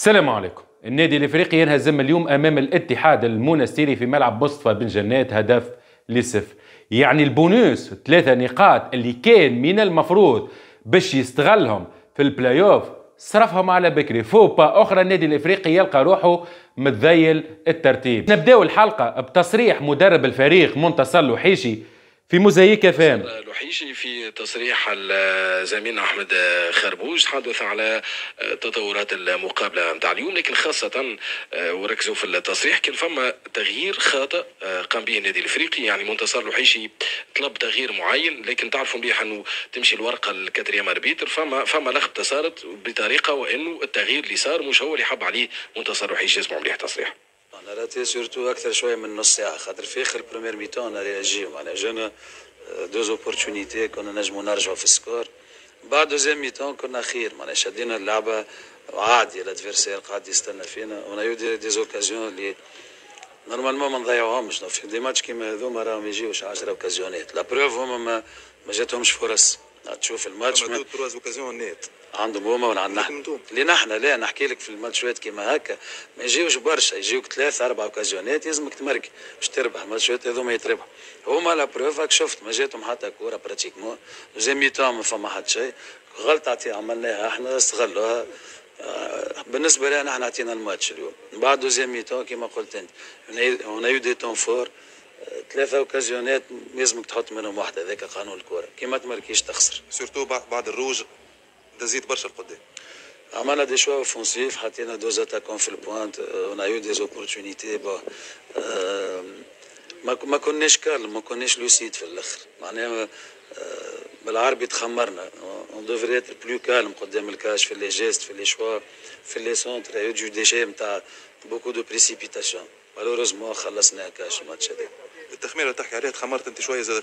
السلام عليكم النادي الافريقي ينهزم اليوم امام الاتحاد المونستيري في ملعب بوصفة بن جنات هدف لصفر يعني البونوس ثلاثة نقاط اللي كان من المفروض باش يستغلهم في البلاي اوف صرفهم على بكري فوبا اخرى النادي الافريقي يلقى روحه متذيل الترتيب نبداو الحلقه بتصريح مدرب الفريق منتصر لوحيشي في مزيكا فام لوحيشي في تصريح الزميل احمد خربوج تحدث على تطورات المقابله نتاع اليوم لكن خاصه آه، وركزوا في التصريح كان فما تغيير خاطئ آه، قام به النادي الافريقي يعني منتصر لوحيشي طلب تغيير معين لكن تعرفوا مليح انه تمشي الورقه الكاتريام اربيتر فما فما لخبطه صارت بطريقه وانه التغيير اللي صار مش هو اللي حب عليه منتصر لوحيشي اسمعوا مليح تصريح انا راتي سورتو اكثر شويه من نص ساعه خاطر في اخر بريمير ميتون انا رياجيو معناها جانا دوز اوبورتونيتي كنا نجمو نرجعو في السكور بعد دوزيام ميتون كنا خير معناها شدينا اللعبه وعادي الادفيرسير قاعد يستنى فينا ونا يو دي, دي زوكازيون اللي نورمالمون ما نضيعوهمش في دي ماتش كيما هذوما راهم يجيوش 10 اوكازيونات لا بروف هما ما جاتهمش فرص تشوف الماتش ما تروز اوكازيون نيت عندهم هما ولا عندنا اللي نحن لا نحكي لك في الماتشات كيما هكا ما يجيوش برشا يجيوك ثلاث اربع اوكازيونات يلزمك تمركي باش تربح الماتشات هذوما يتربح هما لا بروف شفت ما جاتهم حتى كوره براتيكمون زي تام ما فما حتى شيء غلطه عملناها احنا استغلوها آه، بالنسبه لنا احنا عطينا الماتش اليوم بعد دوزيام ميتون كيما قلت انت اون يو دي تون فور ثلاثه اوكازيونات لازمك تحط منهم واحده ذاك قانون الكوره كي ما تخسر سورتو بعد الروج دزيت برشا لقدام عملنا دي شوا اوفونسيف حطينا دوز اتاكون في البوانت اون ايو دي زوبورتونيتي با أه ما ما كناش كالم ما كناش لوسيد في الاخر معناها آه، بالعربي تخمرنا اون دوفري اتر بلو كالم قدام الكاش في لي جيست في لي شوا في لي سونتر ايو دي جي نتاع بوكو دو بريسيبيتاسيون مالوروزمون خلصنا كاش الماتش هذاك التخميره اللي تحكي عليها تخمرت انت شويه زاد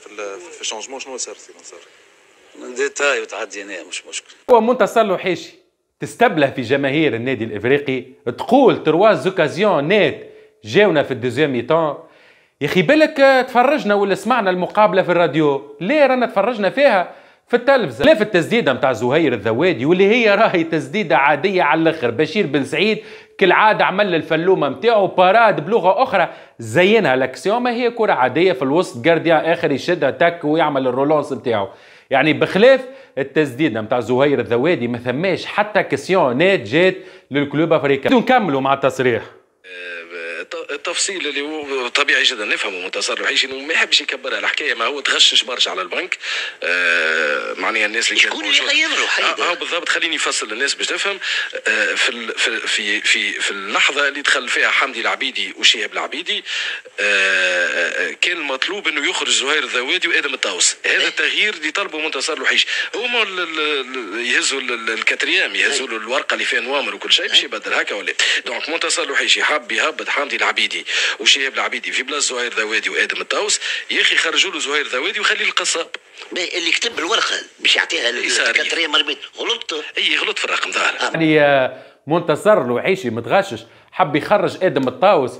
في الشونجمون شنو صار سي منصور؟ ديتاي وتعديناه مش مشكل هو منتصر حيشي تستبله في جماهير النادي الافريقي تقول تروا زوكازيون نات جاونا في الدوزيام ميتون يا اخي بالك تفرجنا ولا سمعنا المقابله في الراديو ليه رانا تفرجنا فيها في التلفزه لا في التسديده نتاع زهير الذوادي واللي هي راهي تسديده عاديه على الاخر بشير بن سعيد كالعاده عمل الفلومه نتاعو باراد بلغه اخرى زينها لاكسيوم هي كره عاديه في الوسط جارديا اخر يشدها تك ويعمل الرولونس نتاعو يعني بخلاف التسديده نتاع زهير الذوادي ما ثماش حتى كسيونات جات للكلوب افريكا نكملوا مع التصريح آه، التفصيل اللي هو طبيعي جدا نفهمه منتصر الوحيش انه ما يحبش يكبر على الحكايه ما هو تغشش برشا على البنك آه، معناها الناس اللي شكون اللي غير له حيد آه, بالضبط خليني نفصل للناس باش تفهم آه، في في في في اللحظه اللي دخل فيها حمدي العبيدي وشهاب العبيدي آه، كان المطلوب انه يخرج زهير الذوادي وادم الطاوس هذا إيه. التغيير اللي طلبه منتصر الوحيش هما يهزوا الكاتريام يهزوا الورقه اللي فيها نوامر وكل شيء باش يبدل هكا ولا دونك منتصر الوحيش حاب يهبط حمدي العبيدي العبيدي وشهاب العبيدي في بلاصه زهير ذوادي وادم الطاوس يا اخي خرجوا له زهير ذوادي وخلي القصاب اللي كتب الورقه باش يعطيها الدكاتره مربيت غلطت اي غلط في الرقم ظاهر آه. يعني آه، منتصر الوحيشي متغشش حب يخرج ادم الطاوس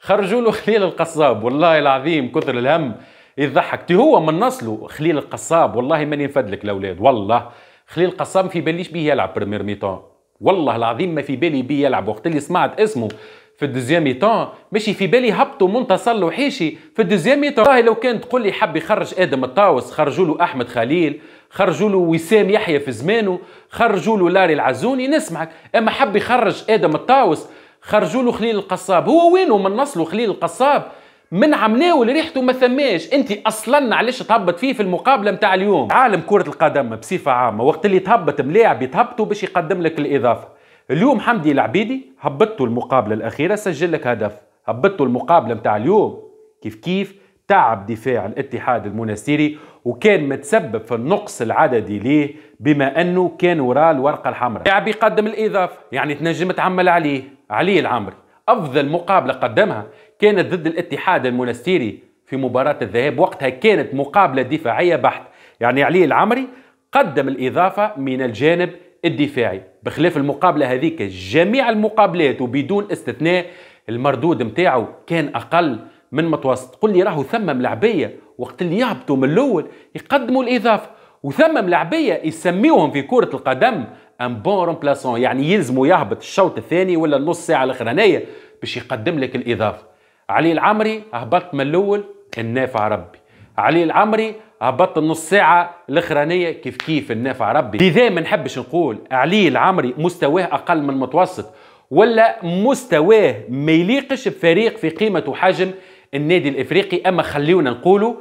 خرجوا له خليل القصاب والله العظيم كثر الهم يضحك تي هو من نصله خليل القصاب والله ماني نفدلك الاولاد والله خليل القصاب في باليش بيه يلعب بريمير ميتون والله العظيم ما في بالي بيه يلعب وقت اللي سمعت اسمه في الدوزيام ايتون ماشي في بالي هبطوا منتصر لوحيشي في الدوزيام ايتون والله لو كان تقول لي حب يخرج ادم الطاوس خرجوا له احمد خليل خرجوا له وسام يحيى في زمانه خرجوا له لاري العزوني نسمعك اما حب يخرج ادم الطاوس خرجوا له خليل القصاب هو وينه من نصله خليل القصاب من عمناو ريحته ما ثماش انت اصلا علاش تهبط فيه في المقابله نتاع اليوم عالم كره القدم بصفه عامه وقت اللي تهبط ملاعب يتهبطوا باش يقدم لك الاضافه اليوم حمدي العبيدي هبطوا المقابله الاخيره سجل لك هدف هبطوا المقابله متاع اليوم كيف كيف تعب دفاع الاتحاد المنستيري وكان متسبب في النقص العددي ليه بما انه كان وراه الورقه الحمراء لاعب يقدم الاضافه يعني تنجم تعمل عليه علي العمري افضل مقابله قدمها كانت ضد الاتحاد المنستيري في مباراه الذهاب وقتها كانت مقابله دفاعيه بحت يعني علي العمري قدم الاضافه من الجانب الدفاعي بخلاف المقابله هذيك جميع المقابلات وبدون استثناء المردود نتاعو كان اقل من متوسط قل لي راهو ثم ملعبيه وقت اللي يهبطوا من الاول يقدموا الاضافه وثم ملعبيه يسميوهم في كره القدم ان بون رومبلاسون يعني يلزموا يهبط الشوط الثاني ولا النص ساعه الاخرانيه باش يقدم لك الاضافه علي العمري هبط من الاول النافع ربي علي العمري هبطت النص ساعة الأخرانية كيف كيف النافع ربي لذا ما نحبش نقول علي العمري مستواه أقل من المتوسط ولا مستواه ما يليقش بفريق في قيمة وحجم النادي الإفريقي أما خليونا نقولوا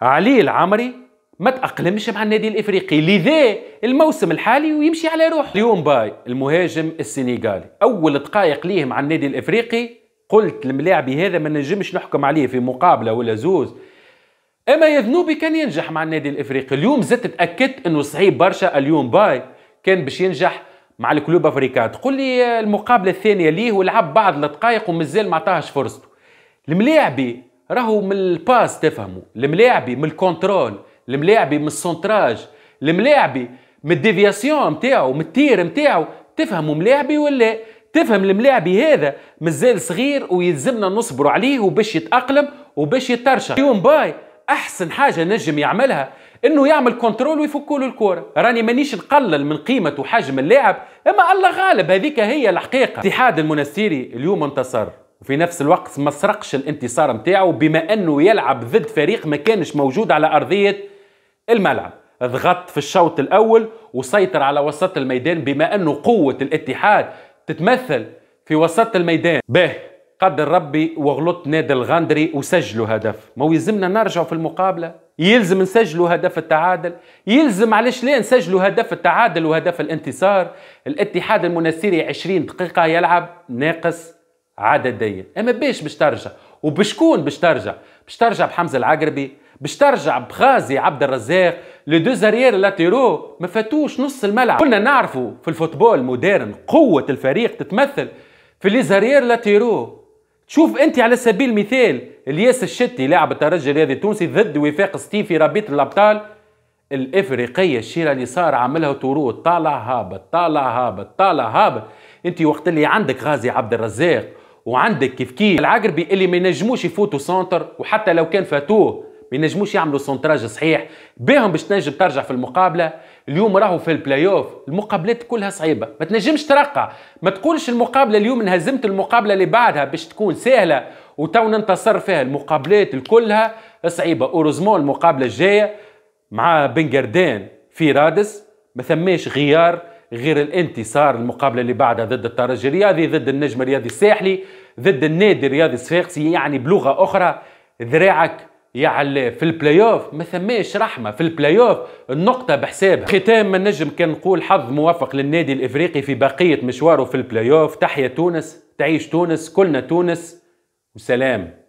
علي العمري ما تأقلمش مع النادي الإفريقي لذا الموسم الحالي ويمشي على روحه اليوم باي المهاجم السنغالي أول دقائق ليه مع النادي الإفريقي قلت الملاعبي هذا ما نجمش نحكم عليه في مقابلة ولا زوز اما يذنوبي كان ينجح مع النادي الافريقي اليوم زدت تاكدت انه صعيب برشا اليوم باي كان باش ينجح مع الكلوب افريكا تقول لي المقابله الثانيه ليه ولعب بعض الدقائق ومازال ما عطاهش فرصته الملاعبي راهو من الباس تفهموا الملاعبي من الكونترول الملاعبي من السونتراج الملاعبي من الديفياسيون نتاعو من التير نتاعو تفهموا ملاعبي ولا تفهم الملاعبي هذا مازال صغير ويلزمنا نصبروا عليه وباش يتاقلم وباش يترشح يوم باي احسن حاجه نجم يعملها انه يعمل كنترول ويفكوا له الكوره راني مانيش نقلل من قيمه وحجم اللاعب اما الله غالب هذيك هي الحقيقه اتحاد المنستيري اليوم انتصر وفي نفس الوقت ما سرقش الانتصار نتاعو بما انه يلعب ضد فريق ما كانش موجود على ارضيه الملعب ضغط في الشوط الاول وسيطر على وسط الميدان بما انه قوه الاتحاد تتمثل في وسط الميدان به قدر ربي وغلط نادي الغندري وسجلوا هدف ما يلزمنا نرجعوا في المقابله يلزم نسجلوا هدف التعادل يلزم علاش لا نسجلوا هدف التعادل وهدف الانتصار الاتحاد المنسيري 20 دقيقه يلعب ناقص عددية اما باش باش ترجع وبشكون باش ترجع باش ترجع بحمزه العقربي باش ترجع بغازي عبد الرزاق لي دو زاريير لاتيرو ما فاتوش نص الملعب كنا نعرفوا في الفوتبول المودرن قوه الفريق تتمثل في لي زاريير لاتيرو شوف انت على سبيل المثال الياس الشتي لاعب الترجي الرياضي التونسي ضد وفاق ستيفي رابيت الابطال الافريقيه الشيره اللي صار عملها طرود طالع هابط طالع هابط طالع هابط انت وقت اللي عندك غازي عبد الرزاق وعندك كيف كيف العقربي اللي ما ينجموش يفوتوا سنتر وحتى لو كان فاتوه ما ينجموش يعملوا سنتراج صحيح بهم باش تنجم ترجع في المقابله اليوم راهو في البلاي اوف المقابلات كلها صعيبه ما تنجمش ترقع ما تقولش المقابله اليوم انهزمت المقابله اللي بعدها باش تكون سهله وتو ننتصر فيها المقابلات كلها صعيبه اوروزمون المقابله الجايه مع بنجردان في رادس ما ثماش غيار غير الانتصار المقابله اللي بعدها ضد الترجي الرياضي ضد النجم الرياضي الساحلي ضد النادي الرياضي الصفاقسي يعني بلغه اخرى ذراعك يا يعلى في البلاي اوف ما ثماش رحمه في البلاي اوف النقطه بحسابها ختام ما نجم كان نقول حظ موفق للنادي الافريقي في بقيه مشواره في البلاي اوف تحيا تونس تعيش تونس كلنا تونس وسلام